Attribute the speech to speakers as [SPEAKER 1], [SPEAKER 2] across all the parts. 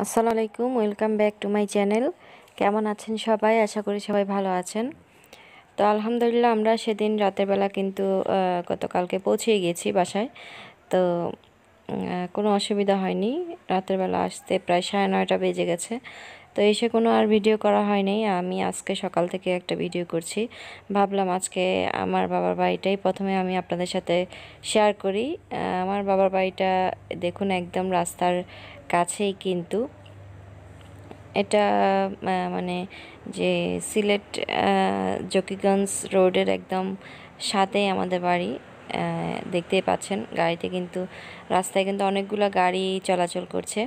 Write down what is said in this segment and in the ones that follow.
[SPEAKER 1] আসসালামু আলাইকুম welcome back to my channel কেমন আছেন সবাই আশা করি সবাই ভালো আছেন তো আলহামদুলিল্লাহ আমরা সেদিন রাতের বেলা কিন্তু গতকালকে পৌঁছে গিয়েছি বাসায় তো কোনো অসুবিধা হয়নি রাতের বেলা আসতে প্রায় সাড়ে নয়টা বেজে গেছে তো এসে কোনো আর ভিডিও করা হয়নি আমি আজকে সকাল থেকে একটা ভিডিও করছি ভাবলাম আজকে আমার বাবার বাড়িটাই প্রথমে আমি আপনাদের সাথে শেয়ার করি আমার বাবার বাড়িটা দেখুন একদম রাস্তার কাছেই কিন্তু এটা মানে যে সিলেট জকিগঞ্জ রোডের একদম সাথেই আমাদের বাড়ি দেখতেই পাচ্ছেন গাড়িতে কিন্তু রাস্তায় কিন্তু অনেকগুলো গাড়ি চলাচল করছে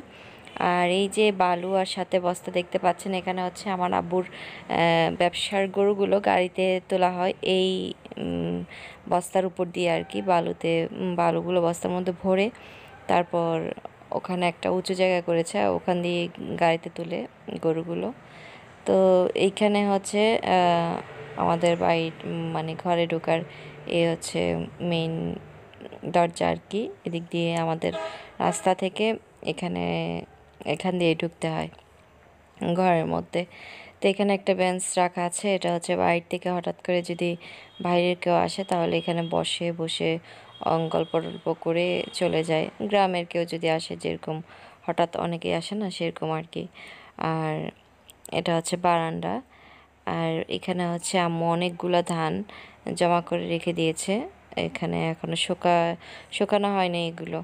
[SPEAKER 1] আর এই যে বালু আর সাথে বস্তা দেখতে পাচ্ছেন এখানে হচ্ছে আমার আব্বুর ব্যবসার গরুগুলো গাড়িতে তোলা হয় এই বস্তার উপর দিয়ে আর কি বালুতে বালুগুলো বস্তার মধ্যে ভরে তারপর ওখানে একটা উঁচু জায়গা করেছে ওখান দিয়ে গাড়িতে তুলে গরুগুলো তো এইখানে হচ্ছে আমাদের বাড়ির মানে ঘরে ঢোকার এ হচ্ছে মেইন দরজা আর কি এদিক দিয়ে আমাদের রাস্তা থেকে এখানে এখান দিয়ে ঢুকতে হয় ঘরের মধ্যে তো এখানে একটা বেঞ্চ রাখা আছে এটা হচ্ছে বাইরের থেকে হঠাৎ করে যদি বাইরের কেউ আসে তাহলে এখানে বসে বসে গল্প টল্প করে চলে যায় গ্রামের কেউ যদি আসে যেরকম হঠাৎ অনেকেই আসে না সেরকম আর কি আর এটা হচ্ছে বারান্দা আর এখানে হচ্ছে আম্মু অনেকগুলো ধান জমা করে রেখে দিয়েছে এখানে এখনও শোকা শোকানো হয়নি এগুলো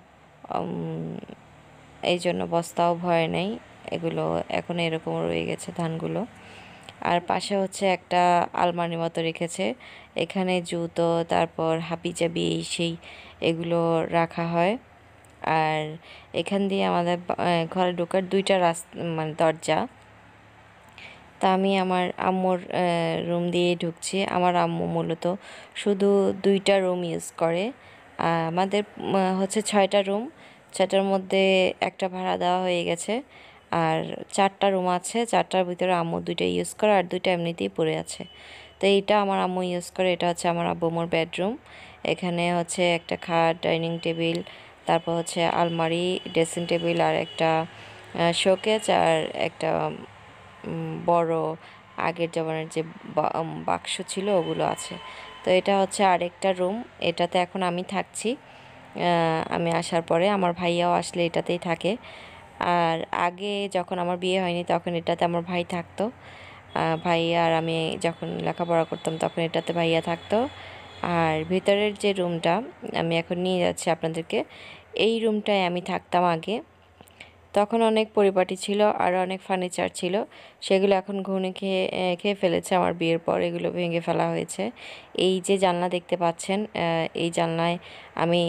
[SPEAKER 1] এই জন্য বস্তাও ভয় নেই এগুলো এখন এরকম রয়ে গেছে ধানগুলো আর পাশে হচ্ছে একটা আলমারি মতো রেখেছে এখানে জুতো তারপর হাপি চাবি এই সেই এগুলো রাখা হয় আর এখান দিয়ে আমাদের ঘরে ঢোকার দুইটা রাস্তা মানে দরজা তা আমি আমার আম্মুর রুম দিয়ে ঢুকছি আমার আম্মু মূলত শুধু দুইটা রুম ইউজ করে আমাদের হচ্ছে ছয়টা রুম ছয়টার মধ্যে একটা ভাড়া দেওয়া হয়ে গেছে আর চারটা রুম আছে চারটার ভিতরে আম্মু দুইটা ইউজ করে আর দুইটা এমনিতেই পড়ে আছে তো এইটা আমার আম্মু ইউজ করে এটা হচ্ছে আমার আব্বুমোর বেডরুম এখানে হচ্ছে একটা খাট ডাইনিং টেবিল তারপর হচ্ছে আলমারি ড্রেসিং টেবিল আর একটা শোকেচ আর একটা বড় আগের জমানের যে বাক্স ছিল ওগুলো আছে তো এটা হচ্ছে আরেকটা রুম এটাতে এখন আমি থাকছি আমি আসার পরে আমার ভাইয়াও আসলে এটাতেই থাকে আর আগে যখন আমার বিয়ে হয়নি তখন এটাতে আমার ভাই থাকতো ভাইয়া আর আমি যখন লেখাপড়া করতাম তখন এটাতে ভাইয়া থাকতো আর ভিতরের যে রুমটা আমি এখন নিয়ে যাচ্ছি আপনাদেরকে এই রুমটায় আমি থাকতাম আগে তখন অনেক পরিপাটি ছিল আর অনেক ফার্নিচার ছিল সেগুলো এখন ঘুনে খেয়ে খেয়ে ফেলেছে আমার বিয়ের পর এগুলো ভেঙে ফেলা হয়েছে এই যে জানলা দেখতে পাচ্ছেন এই জানলায় আমি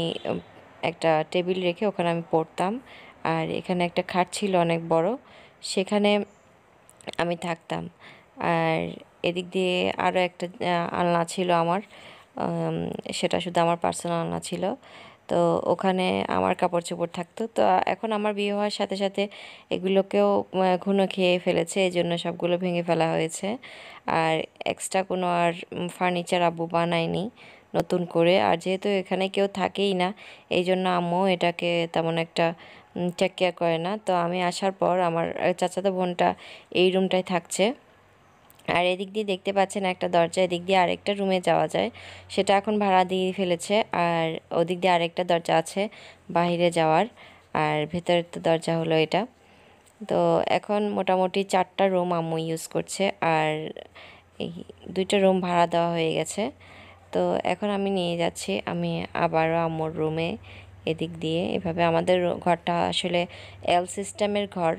[SPEAKER 1] একটা টেবিল রেখে ওখানে আমি পড়তাম আর এখানে একটা খাট ছিল অনেক বড় সেখানে আমি থাকতাম আর এদিক দিয়ে আরও একটা আলনা ছিল আমার সেটা শুধু আমার পার্সোনাল আলনা ছিল তো ওখানে আমার কাপড় চোপড় থাকতো তো এখন আমার বিয়ে হওয়ার সাথে সাথে এগুলোকেও ঘুনো খেয়ে ফেলেছে এই জন্য সবগুলো ভেঙে ফেলা হয়েছে আর এক্সট্রা কোনো আর ফার্নিচার আব্বু বানায়নি নতুন করে আর যেহেতু এখানে কেউ থাকেই না এই জন্য আম্মু এটাকে তেমন একটা টেক কেয়ার করে না তো আমি আসার পর আমার চাচাতো বোনটা এই রুমটায় থাকছে আর এদিক দিয়ে দেখতে পাচ্ছেন একটা দরজা এদিক দিয়ে আরেকটা রুমে যাওয়া যায় সেটা এখন ভাড়া দিয়ে ফেলেছে আর ওদিক দিয়ে আরেকটা দরজা আছে বাহিরে যাওয়ার আর ভেতরের তো দরজা হলো এটা তো এখন মোটামুটি চারটা রুম আম্মু ইউজ করছে আর এই দুইটা রুম ভাড়া দেওয়া হয়ে গেছে তো এখন আমি নিয়ে যাচ্ছি আমি আবারও আম্মুর রুমে এদিক দিয়ে এভাবে আমাদের ঘরটা আসলে এল সিস্টেমের ঘর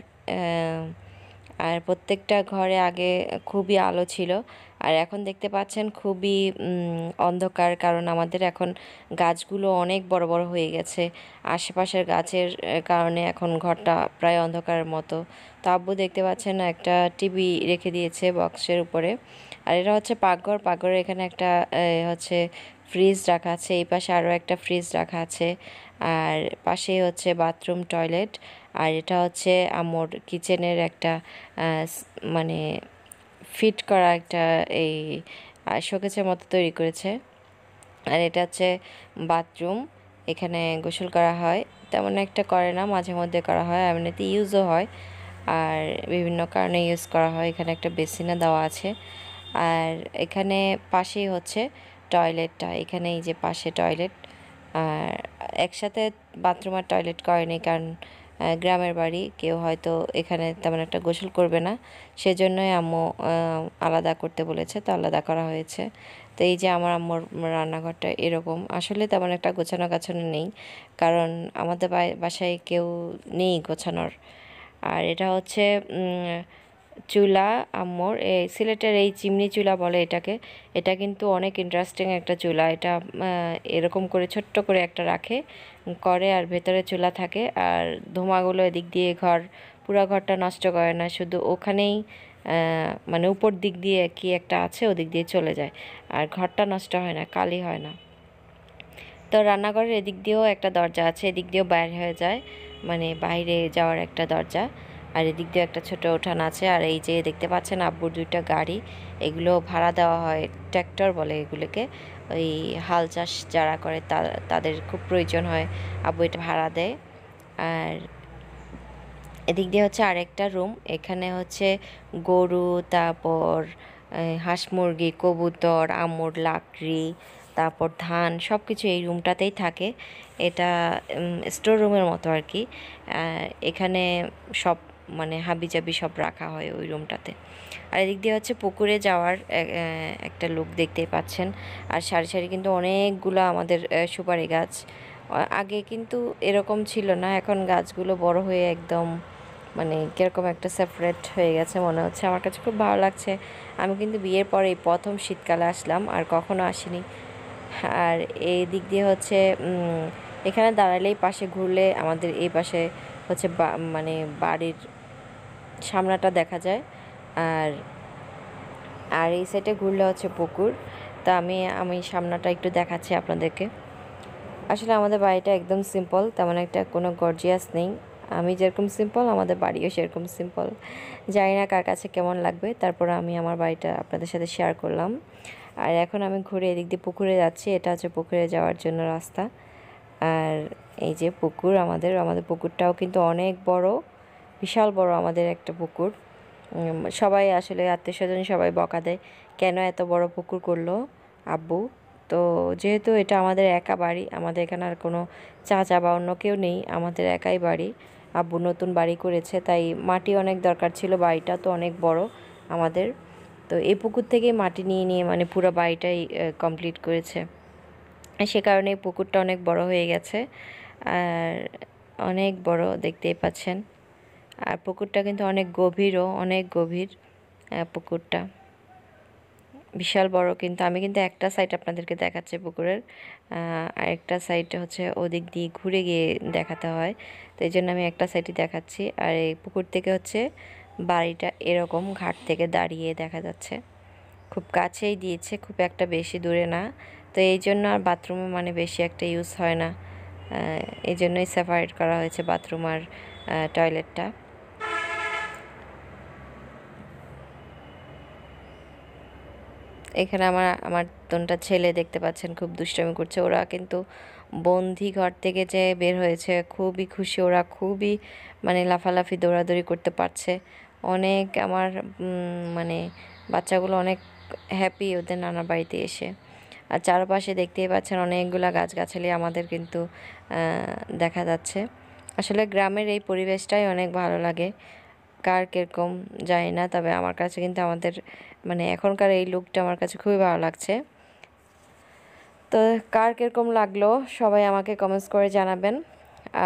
[SPEAKER 1] আর প্রত্যেকটা ঘরে আগে খুবই আলো ছিল আর এখন দেখতে পাচ্ছেন খুবই অন্ধকার কারণ আমাদের এখন গাছগুলো অনেক বড় বড় হয়ে গেছে আশেপাশের গাছের কারণে এখন ঘরটা প্রায় অন্ধকারের মতো তো আব্বু দেখতে পাচ্ছেন একটা টিভি রেখে দিয়েছে বক্সের উপরে আর এটা হচ্ছে পাকঘর পাকঘরের এখানে একটা হচ্ছে ফ্রিজ রাখা আছে এই পাশে আরও একটা ফ্রিজ রাখা আছে আর পাশেই হচ্ছে বাথরুম টয়লেট আর এটা হচ্ছে আমার কিচেনের একটা মানে ফিট করা একটা এই শোকেসের মতো তৈরি করেছে আর এটা হচ্ছে বাথরুম এখানে গোসল করা হয় তেমন একটা করে না মাঝে মধ্যে করা হয় এমনিতে ইউজও হয় আর বিভিন্ন কারণে ইউজ করা হয় এখানে একটা বেসিনে দেওয়া আছে আর এখানে পাশেই হচ্ছে টয়লেটটা এখানে এই যে পাশে টয়লেট আর একসাথে বাথরুম আর টয়লেট করেনি কারণ গ্রামের বাড়ি কেউ হয়তো এখানে তেমন একটা গোসল করবে না সেজন্যই আম্মু আলাদা করতে বলেছে তো আলাদা করা হয়েছে তো এই যে আমার আম্মুর রান্নাঘরটা এরকম আসলে তেমন একটা গোছানো গাছানো নেই কারণ আমাদের বাসায় কেউ নেই গোছানোর আর এটা হচ্ছে চুলা এই সিলেটের এই চিমনি চুলা বলে এটাকে এটা কিন্তু অনেক ইন্টারেস্টিং একটা চুলা এটা এরকম করে ছোট্ট করে একটা রাখে করে আর ভেতরে চুলা থাকে আর ধোঁয়াগুলো এদিক দিয়ে ঘর পুরা ঘরটা নষ্ট করে না শুধু ওখানেই মানে উপর দিক দিয়ে কি একটা আছে ওদিক দিয়ে চলে যায় আর ঘরটা নষ্ট হয় না কালি হয় না তো রান্নাঘরের এদিক দিয়েও একটা দরজা আছে এদিক দিয়েও বাইর হয়ে যায় মানে বাইরে যাওয়ার একটা দরজা আর এদিক দিয়ে একটা ছোট উঠান আছে আর এই যে দেখতে পাচ্ছেন আব্বুর দুইটা গাড়ি এগুলো ভাড়া দেওয়া হয় ট্র্যাক্টর বলে এগুলোকে ওই হাল চাষ যারা করে তাদের খুব প্রয়োজন হয় আব্বু এটা ভাড়া দেয় আর এদিক দিয়ে হচ্ছে আরেকটা রুম এখানে হচ্ছে গরু তারপর হাঁস মুরগি কবুতর আমর লাকড়ি তারপর ধান সব কিছু এই রুমটাতেই থাকে এটা স্টোর রুমের মতো আর কি এখানে সব মানে হাবিজাবি সব রাখা হয় ওই রুমটাতে আর এদিক দিয়ে হচ্ছে পুকুরে যাওয়ার একটা লোক দেখতে পাচ্ছেন আর সারি সারি কিন্তু অনেকগুলো আমাদের সুপারি গাছ আগে কিন্তু এরকম ছিল না এখন গাছগুলো বড় হয়ে একদম মানে কীরকম একটা সেপারেট হয়ে গেছে মনে হচ্ছে আমার কাছে খুব ভালো লাগছে আমি কিন্তু বিয়ের পরে এই প্রথম শীতকালে আসলাম আর কখনো আসিনি আর এই দিক দিয়ে হচ্ছে এখানে দাঁড়ালেই পাশে ঘুরলে আমাদের এই পাশে হচ্ছে মানে বাড়ির সামনাটা দেখা যায় আর আর এই সাইডে ঘুরলে হচ্ছে পুকুর তা আমি আমি সামনাটা একটু দেখাচ্ছি আপনাদেরকে আসলে আমাদের বাড়িটা একদম সিম্পল তেমন একটা কোনো গর্জিয়াস নেই আমি যেরকম সিম্পল আমাদের বাড়িও সেরকম সিম্পল জানি না কার কাছে কেমন লাগবে তারপর আমি আমার বাড়িটা আপনাদের সাথে শেয়ার করলাম আর এখন আমি ঘুরে এদিক দিয়ে পুকুরে যাচ্ছি এটা হচ্ছে পুকুরে যাওয়ার জন্য রাস্তা আর এই যে পুকুর আমাদের আমাদের পুকুরটাও কিন্তু অনেক বড় বিশাল বড় আমাদের একটা পুকুর সবাই আসলে আত্মীয় স্বজন সবাই বকা দেয় কেন এত বড় পুকুর করলো আব্বু তো যেহেতু এটা আমাদের একা বাড়ি আমাদের এখানে আর কোনো চাচা বা অন্য কেউ নেই আমাদের একাই বাড়ি আব্বু নতুন বাড়ি করেছে তাই মাটি অনেক দরকার ছিল বাড়িটা তো অনেক বড় আমাদের তো এই পুকুর থেকে মাটি নিয়ে নিয়ে মানে পুরো বাড়িটাই কমপ্লিট করেছে সে কারণে পুকুরটা অনেক বড় হয়ে গেছে আর অনেক বড় দেখতেই পাচ্ছেন আর পুকুরটা কিন্তু অনেক গভীরও অনেক গভীর পুকুরটা বিশাল বড় কিন্তু আমি কিন্তু একটা সাইড আপনাদেরকে দেখাচ্ছি পুকুরের আর একটা সাইড হচ্ছে ওদিক দিয়ে ঘুরে গিয়ে দেখাতে হয় তো এই জন্য আমি একটা সাইডই দেখাচ্ছি আর এই পুকুর থেকে হচ্ছে বাড়িটা এরকম ঘাট থেকে দাঁড়িয়ে দেখা যাচ্ছে খুব কাছেই দিয়েছে খুব একটা বেশি দূরে না তো এই জন্য আর বাথরুমে মানে বেশি একটা ইউজ হয় না এই জন্যই সেপারেট করা হয়েছে বাথরুম আর টয়লেটটা এখানে আমার আমার তোনটা ছেলে দেখতে পাচ্ছেন খুব দুষ্টমি করছে ওরা কিন্তু বন্দি ঘর থেকে যে বের হয়েছে খুবই খুশি ওরা খুবই মানে লাফালাফি দৌড়াদৌড়ি করতে পারছে অনেক আমার মানে বাচ্চাগুলো অনেক হ্যাপি ওদের নানা বাড়িতে এসে আর চারপাশে দেখতেই পাচ্ছেন অনেকগুলো গাছগাছালি আমাদের কিন্তু দেখা যাচ্ছে আসলে গ্রামের এই পরিবেশটাই অনেক ভালো লাগে কার কীরকম জানি না তবে আমার কাছে কিন্তু আমাদের মানে এখনকার এই লুকটা আমার কাছে খুবই ভালো লাগছে তো কার কীরকম লাগলো সবাই আমাকে কমেন্টস করে জানাবেন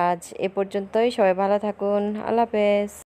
[SPEAKER 1] আজ এ পর্যন্তই সবাই ভালো থাকুন আল্লাহ হাফেজ